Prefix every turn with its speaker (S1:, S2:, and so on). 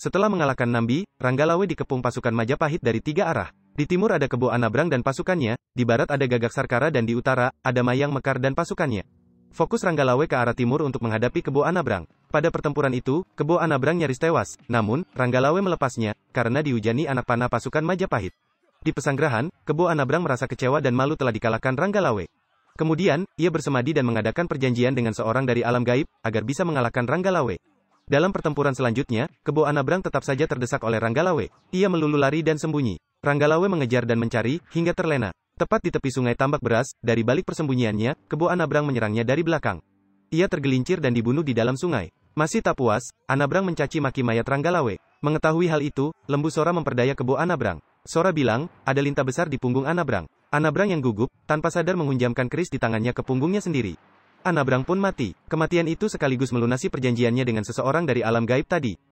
S1: Setelah mengalahkan Nambi, Ranggalawe dikepung pasukan Majapahit dari tiga arah. Di timur ada Kebo Anabrang dan pasukannya, di barat ada Gagak Sarkara dan di utara, ada Mayang Mekar dan pasukannya. Fokus Ranggalawe ke arah timur untuk menghadapi Kebo Anabrang. Pada pertempuran itu, Kebo Anabrang nyaris tewas, namun, Ranggalawe melepasnya, karena dihujani anak panah pasukan Majapahit. Di pesanggrahan, Kebo Anabrang merasa kecewa dan malu telah dikalahkan Ranggalawe. Kemudian, ia bersemadi dan mengadakan perjanjian dengan seorang dari alam gaib, agar bisa mengalahkan Ranggalawe. Dalam pertempuran selanjutnya, Kebo Anabrang tetap saja terdesak oleh Ranggalawe. Ia melulu lari dan sembunyi. Ranggalawe mengejar dan mencari, hingga terlena. Tepat di tepi sungai tambak beras, dari balik persembunyiannya, Kebo Anabrang menyerangnya dari belakang. Ia tergelincir dan dibunuh di dalam sungai. Masih tak puas, Anabrang mencaci maki mayat Ranggalawe. Mengetahui hal itu, Lembu Sora memperdaya Kebo Anabrang. Sora bilang, ada lintah besar di punggung Anabrang. Anabrang yang gugup, tanpa sadar mengunjamkan keris di tangannya ke punggungnya sendiri. Anabrang pun mati. Kematian itu sekaligus melunasi perjanjiannya dengan seseorang dari alam gaib tadi.